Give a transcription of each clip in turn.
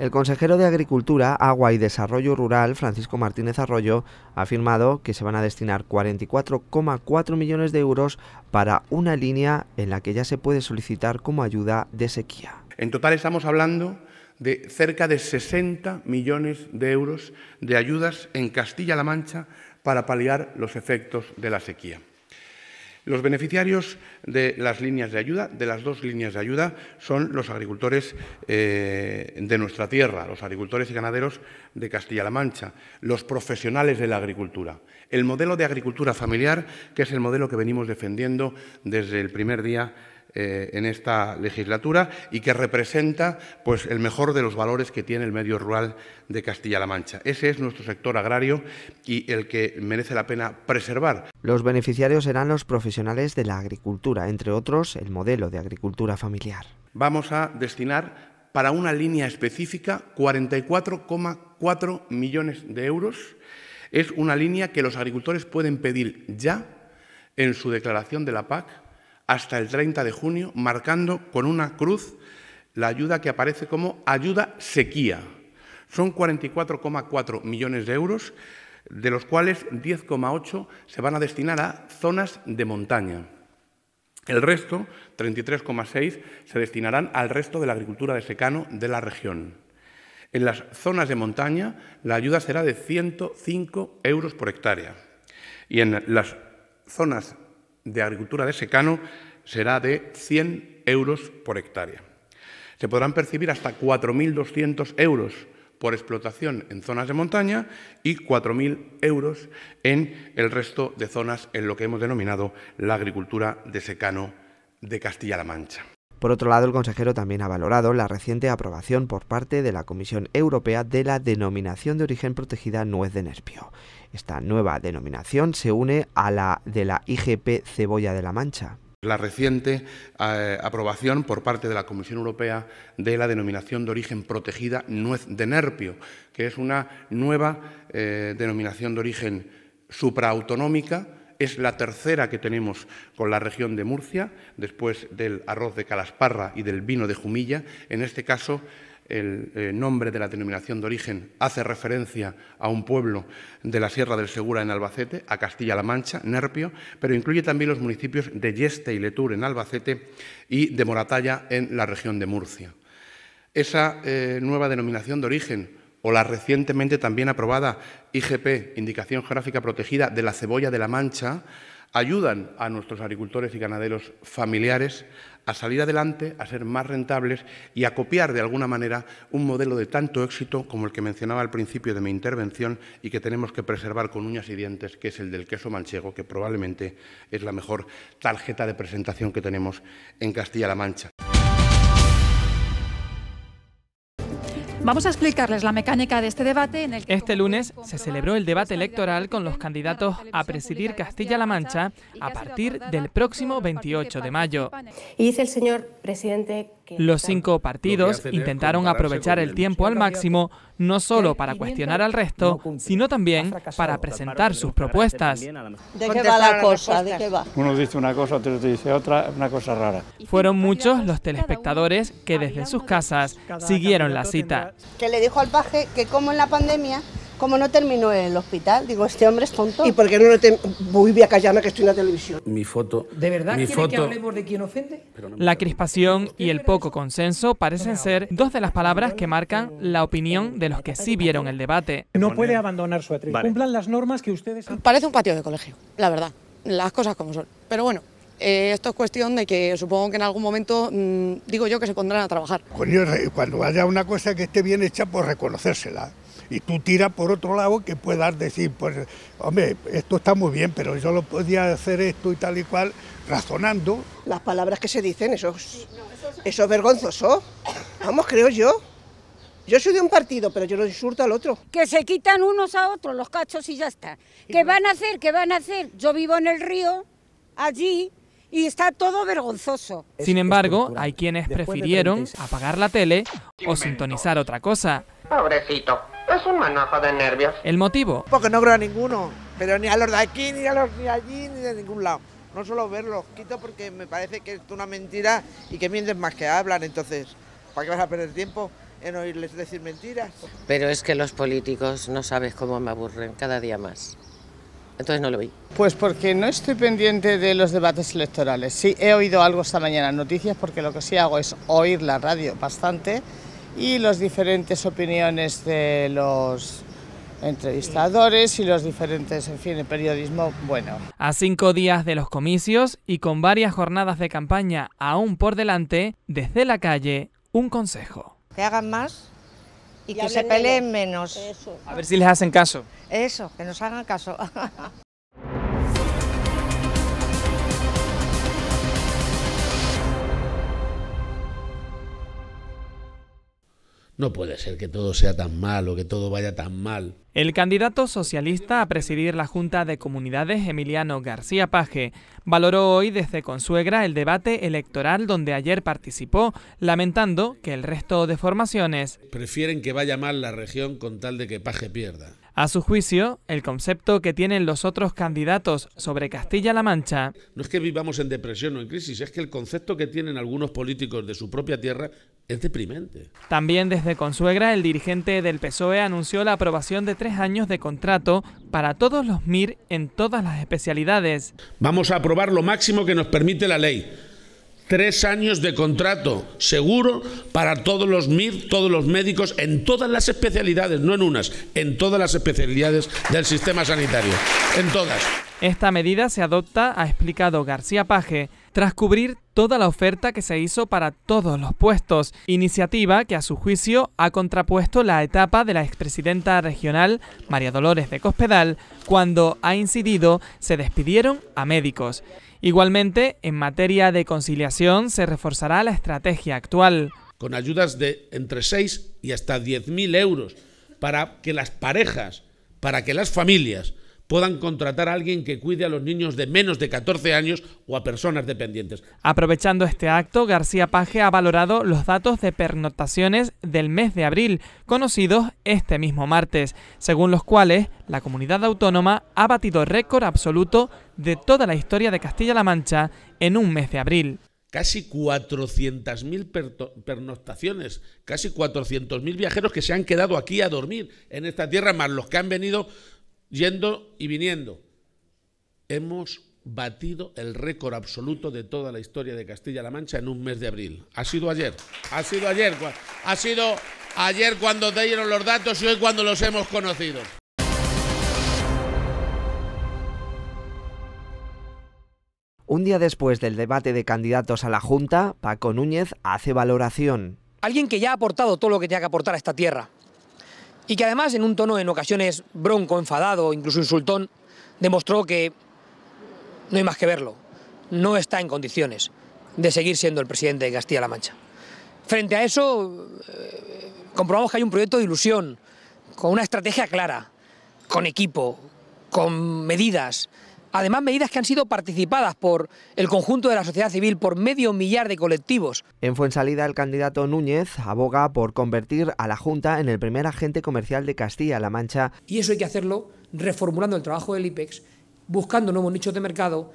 El consejero de Agricultura, Agua y Desarrollo Rural, Francisco Martínez Arroyo, ha afirmado que se van a destinar 44,4 millones de euros para una línea en la que ya se puede solicitar como ayuda de sequía. En total estamos hablando de cerca de 60 millones de euros de ayudas en Castilla-La Mancha para paliar los efectos de la sequía. Los beneficiarios de las líneas de ayuda, de las dos líneas de ayuda, son los agricultores eh, de nuestra tierra, los agricultores y ganaderos de Castilla-La Mancha, los profesionales de la agricultura. El modelo de agricultura familiar, que es el modelo que venimos defendiendo desde el primer día eh, en esta legislatura y que representa pues, el mejor de los valores que tiene el medio rural de Castilla-La Mancha. Ese es nuestro sector agrario y el que merece la pena preservar. Los beneficiarios serán los profesionales de la agricultura, entre otros el modelo de agricultura familiar. Vamos a destinar para una línea específica 44,4 millones de euros. Es una línea que los agricultores pueden pedir ya en su declaración de la PAC hasta el 30 de junio, marcando con una cruz la ayuda que aparece como ayuda sequía. Son 44,4 millones de euros, de los cuales 10,8 se van a destinar a zonas de montaña. El resto, 33,6, se destinarán al resto de la agricultura de secano de la región. En las zonas de montaña, la ayuda será de 105 euros por hectárea. Y en las zonas de agricultura de secano será de 100 euros por hectárea. Se podrán percibir hasta 4.200 euros por explotación en zonas de montaña y 4.000 euros en el resto de zonas en lo que hemos denominado la agricultura de secano de Castilla-La Mancha. Por otro lado, el consejero también ha valorado la reciente aprobación por parte de la Comisión Europea de la denominación de origen protegida nuez de Nespio. Esta nueva denominación se une a la de la IGP Cebolla de la Mancha. La reciente eh, aprobación por parte de la Comisión Europea de la denominación de origen protegida nuez de nerpio, que es una nueva eh, denominación de origen supraautonómica, es la tercera que tenemos con la región de Murcia, después del arroz de Calasparra y del vino de Jumilla. En este caso, el eh, nombre de la denominación de origen hace referencia a un pueblo de la Sierra del Segura en Albacete, a Castilla-La Mancha, Nerpio, pero incluye también los municipios de Yeste y Letur en Albacete y de Moratalla en la región de Murcia. Esa eh, nueva denominación de origen o la recientemente también aprobada IGP, Indicación Geográfica Protegida de la Cebolla de la Mancha, ayudan a nuestros agricultores y ganaderos familiares a salir adelante, a ser más rentables y a copiar de alguna manera un modelo de tanto éxito como el que mencionaba al principio de mi intervención y que tenemos que preservar con uñas y dientes, que es el del queso manchego, que probablemente es la mejor tarjeta de presentación que tenemos en Castilla-La Mancha. Vamos a explicarles la mecánica de este debate Este lunes se celebró el debate electoral con los candidatos a presidir Castilla-La Mancha a partir del próximo 28 de mayo. Y dice el señor presidente los cinco partidos intentaron aprovechar el tiempo al máximo, no solo para cuestionar al resto, sino también para presentar sus propuestas. ¿De qué va la cosa? Uno dice una cosa, otro dice otra, una cosa rara. Fueron muchos los telespectadores que desde sus casas siguieron la cita. Que le dijo al paje que como en la pandemia como no terminó el hospital, digo, este hombre es tonto. ¿Y por qué no lo tengo voy a callarme que estoy en la televisión? Mi foto. ¿De verdad mi foto... de quién ofende? La crispación y el poco consenso parecen ser dos de las palabras que marcan la opinión de los que sí vieron el debate. No puede abandonar su atril. Cumplan las normas que ustedes. Parece un patio de colegio, la verdad. Las cosas como son. Pero bueno, eh, esto es cuestión de que supongo que en algún momento, mm, digo yo, que se pondrán a trabajar. Cuando haya una cosa que esté bien hecha, pues reconocérsela y tú tiras por otro lado que puedas decir, pues, hombre, esto está muy bien, pero yo lo podía hacer esto y tal y cual, razonando. Las palabras que se dicen, eso es, eso vergonzoso. Vamos, creo yo. Yo soy de un partido, pero yo lo insulto al otro. Que se quitan unos a otros los cachos y ya está. ¿Qué van a hacer? ¿Qué van a hacer? Yo vivo en el río, allí, y está todo vergonzoso. Sin embargo, hay quienes prefirieron apagar la tele o sintonizar otra cosa. Pobrecito. Es un manojo de nervios. ¿El motivo? Porque no creo a ninguno. Pero ni a los de aquí, ni a los de allí, ni de ningún lado. No suelo verlos, quito porque me parece que es una mentira y que mienten más que hablan. Entonces, ¿para qué vas a perder tiempo? en oírles decir mentiras. Pero es que los políticos no sabes cómo me aburren cada día más. Entonces no lo vi. Pues porque no estoy pendiente de los debates electorales. Sí, he oído algo esta mañana, noticias, porque lo que sí hago es oír la radio bastante y las diferentes opiniones de los entrevistadores y los diferentes, en fin, el periodismo bueno. A cinco días de los comicios y con varias jornadas de campaña aún por delante, desde la calle, un consejo. Que hagan más y, que se peleen menos. A ver si les hacen caso. Eso, que nos hagan caso. No puede ser que todo sea tan mal o que todo vaya tan mal. El candidato socialista a presidir la Junta de Comunidades, Emiliano García Paje, valoró hoy desde Consuegra el debate electoral donde ayer participó, lamentando que el resto de formaciones prefieren que vaya mal la región con tal de que Paje pierda. A su juicio, el concepto que tienen los otros candidatos sobre Castilla-La Mancha... No es que vivamos en depresión o en crisis, es que el concepto que tienen algunos políticos de su propia tierra es deprimente. También desde Consuegra, el dirigente del PSOE anunció la aprobación de tres años de contrato para todos los MIR en todas las especialidades. Vamos a aprobar lo máximo que nos permite la ley. Tres años de contrato seguro para todos los MIR, todos los médicos, en todas las especialidades, no en unas, en todas las especialidades del sistema sanitario, en todas. Esta medida se adopta, ha explicado García Paje, tras cubrir toda la oferta que se hizo para todos los puestos, iniciativa que a su juicio ha contrapuesto la etapa de la expresidenta regional María Dolores de Cospedal, cuando ha incidido se despidieron a médicos. Igualmente, en materia de conciliación se reforzará la estrategia actual. Con ayudas de entre 6 y hasta 10.000 euros para que las parejas, para que las familias puedan contratar a alguien que cuide a los niños de menos de 14 años o a personas dependientes. Aprovechando este acto, García Paje ha valorado los datos de pernotaciones del mes de abril, conocidos este mismo martes, según los cuales la comunidad autónoma ha batido récord absoluto de toda la historia de Castilla-La Mancha en un mes de abril casi 400.000 pernotaciones, casi 400.000 viajeros que se han quedado aquí a dormir en esta tierra, más los que han venido yendo y viniendo. Hemos batido el récord absoluto de toda la historia de Castilla-La Mancha en un mes de abril. Ha sido ayer, ha sido ayer, ha sido ayer cuando te dieron los datos y hoy cuando los hemos conocido. Un día después del debate de candidatos a la Junta, Paco Núñez hace valoración. Alguien que ya ha aportado todo lo que tiene que aportar a esta tierra y que además en un tono en ocasiones bronco, enfadado, incluso insultón, demostró que no hay más que verlo, no está en condiciones de seguir siendo el presidente de Castilla-La Mancha. Frente a eso, eh, comprobamos que hay un proyecto de ilusión, con una estrategia clara, con equipo, con medidas, Además, medidas que han sido participadas por el conjunto de la sociedad civil, por medio millar de colectivos. En Fuensalida, el candidato Núñez aboga por convertir a la Junta en el primer agente comercial de Castilla-La Mancha. Y eso hay que hacerlo reformulando el trabajo del IPEX, buscando nuevos nichos de mercado,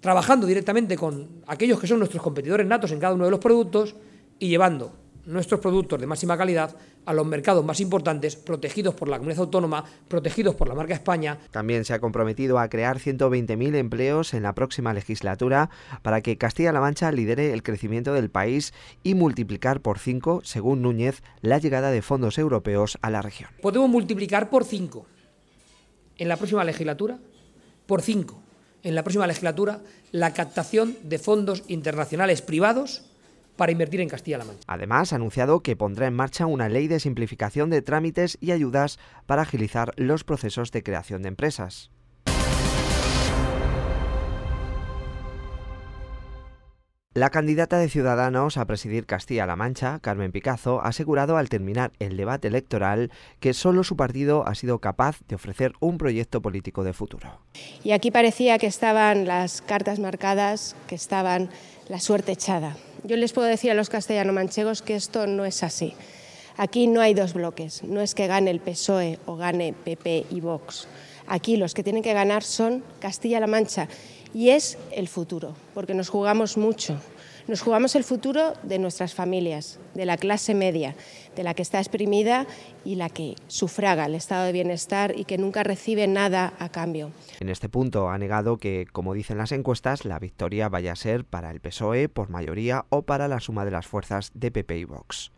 trabajando directamente con aquellos que son nuestros competidores natos en cada uno de los productos y llevando nuestros productos de máxima calidad a los mercados más importantes, protegidos por la comunidad autónoma, protegidos por la marca España. También se ha comprometido a crear 120.000 empleos en la próxima legislatura para que Castilla-La Mancha lidere el crecimiento del país y multiplicar por cinco, según Núñez, la llegada de fondos europeos a la región. Podemos multiplicar por cinco... en la próxima legislatura, por cinco, en la próxima legislatura, la captación de fondos internacionales privados para invertir en Castilla-La Mancha. Además, ha anunciado que pondrá en marcha una ley de simplificación de trámites y ayudas para agilizar los procesos de creación de empresas. La candidata de Ciudadanos a presidir Castilla-La Mancha, Carmen Picazo, ha asegurado al terminar el debate electoral que solo su partido ha sido capaz de ofrecer un proyecto político de futuro. Y aquí parecía que estaban las cartas marcadas, que estaban la suerte echada. Yo les puedo decir a los castellano-manchegos que esto no es así. Aquí no hay dos bloques, no es que gane el PSOE o gane PP y Vox. Aquí los que tienen que ganar son Castilla-La Mancha y es el futuro, porque nos jugamos mucho. Nos jugamos el futuro de nuestras familias, de la clase media, de la que está exprimida y la que sufraga el estado de bienestar y que nunca recibe nada a cambio. En este punto ha negado que, como dicen las encuestas, la victoria vaya a ser para el PSOE por mayoría o para la suma de las fuerzas de PP y Vox.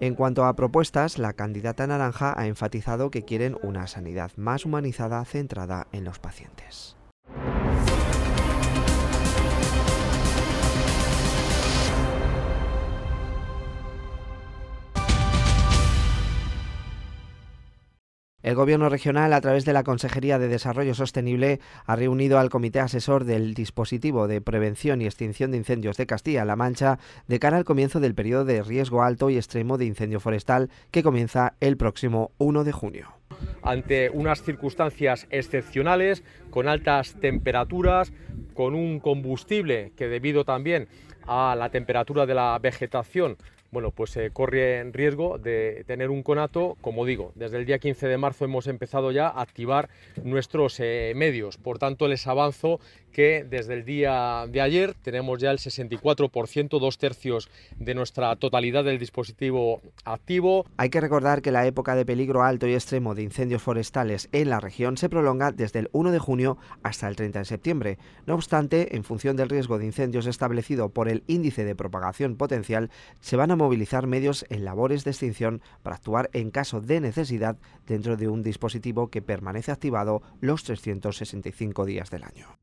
En cuanto a propuestas, la candidata naranja ha enfatizado que quieren una sanidad más humanizada centrada en los pacientes. El Gobierno regional, a través de la Consejería de Desarrollo Sostenible, ha reunido al Comité Asesor del Dispositivo de Prevención y Extinción de Incendios de Castilla-La Mancha de cara al comienzo del periodo de riesgo alto y extremo de incendio forestal que comienza el próximo 1 de junio ante unas circunstancias excepcionales, con altas temperaturas, con un combustible que debido también a la temperatura de la vegetación bueno, pues se eh, corre en riesgo de tener un conato. Como digo, desde el día 15 de marzo hemos empezado ya a activar nuestros eh, medios. Por tanto, les avanzo que desde el día de ayer tenemos ya el 64%, dos tercios de nuestra totalidad del dispositivo activo. Hay que recordar que la época de peligro alto y extremo de incendios forestales en la región se prolonga desde el 1 de junio hasta el 30 de septiembre. No obstante, en función del riesgo de incendios establecido por el índice de propagación potencial, se van a movilizar medios en labores de extinción para actuar en caso de necesidad dentro de un dispositivo que permanece activado los 365 días del año.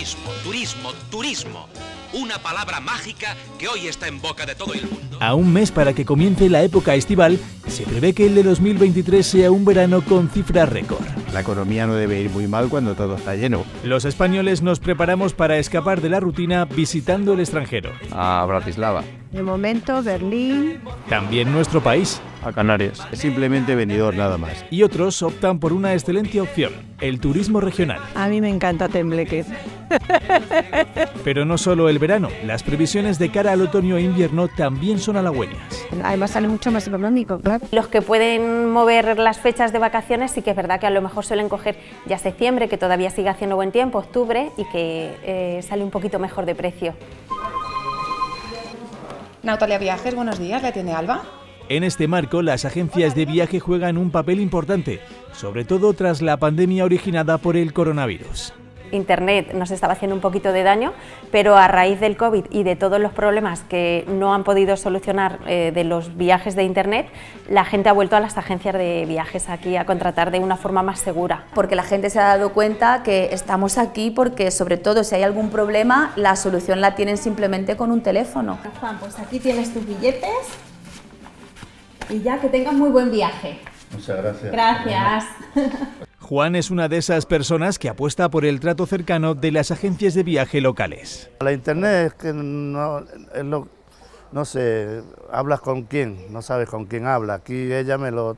turismo, turismo, turismo. Una palabra mágica que hoy está en boca de todo el mundo. A un mes para que comience la época estival, se prevé que el de 2023 sea un verano con cifras récord. La economía no debe ir muy mal cuando todo está lleno. Los españoles nos preparamos para escapar de la rutina visitando el extranjero. A Bratislava. De momento, Berlín. También nuestro país. A Canarias. Es Simplemente venidor nada más. Y otros optan por una excelente opción, el turismo regional. A mí me encanta Tembleque. Pero no solo el verano, las previsiones de cara al otoño e invierno también son halagüeñas. Además sale mucho más económico, Los que pueden mover las fechas de vacaciones sí que es verdad que a lo mejor suelen coger ya septiembre, que todavía sigue haciendo buen tiempo, octubre y que eh, sale un poquito mejor de precio. "...Nautalia Viajes, buenos días, ¿la tiene Alba? En este marco, las agencias de viaje juegan un papel importante, sobre todo tras la pandemia originada por el coronavirus. Internet nos estaba haciendo un poquito de daño, pero a raíz del COVID y de todos los problemas que no han podido solucionar eh, de los viajes de Internet, la gente ha vuelto a las agencias de viajes aquí a contratar de una forma más segura. Porque la gente se ha dado cuenta que estamos aquí porque sobre todo si hay algún problema, la solución la tienen simplemente con un teléfono. Juan, pues aquí tienes tus billetes y ya que tengas muy buen viaje. Muchas gracias. Gracias. Juan es una de esas personas que apuesta por el trato cercano de las agencias de viaje locales. La internet es que no, no sé, hablas con quién, no sabes con quién habla. Aquí ella me lo,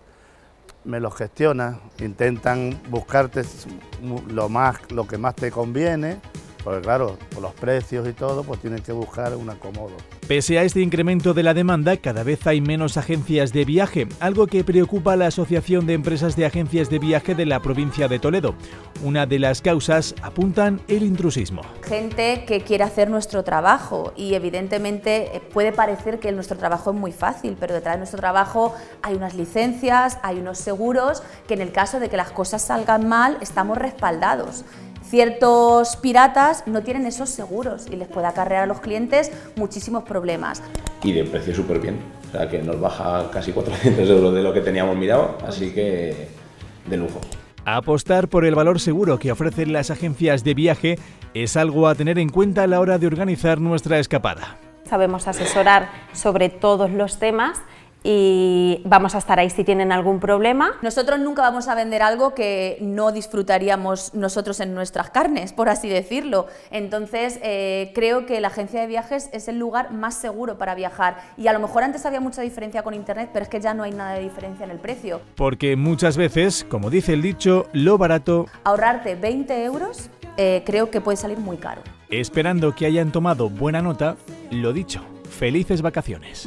me lo gestiona, intentan buscarte lo, más, lo que más te conviene. Porque claro, por los precios y todo, pues tienen que buscar un acomodo. Pese a este incremento de la demanda, cada vez hay menos agencias de viaje, algo que preocupa a la Asociación de Empresas de Agencias de Viaje de la provincia de Toledo. Una de las causas apuntan el intrusismo. Gente que quiere hacer nuestro trabajo y evidentemente eh, puede parecer que nuestro trabajo es muy fácil, pero detrás de nuestro trabajo hay unas licencias, hay unos seguros que en el caso de que las cosas salgan mal estamos respaldados ciertos piratas no tienen esos seguros y les puede acarrear a los clientes muchísimos problemas. Y de precio súper bien, o sea que nos baja casi 400 euros de lo que teníamos mirado, así que de lujo. Apostar por el valor seguro que ofrecen las agencias de viaje es algo a tener en cuenta a la hora de organizar nuestra escapada. Sabemos asesorar sobre todos los temas y vamos a estar ahí si tienen algún problema. Nosotros nunca vamos a vender algo que no disfrutaríamos nosotros en nuestras carnes, por así decirlo. Entonces, eh, creo que la agencia de viajes es el lugar más seguro para viajar. Y a lo mejor antes había mucha diferencia con Internet, pero es que ya no hay nada de diferencia en el precio. Porque muchas veces, como dice el dicho, lo barato... Ahorrarte 20 euros eh, creo que puede salir muy caro. Esperando que hayan tomado buena nota, lo dicho felices vacaciones.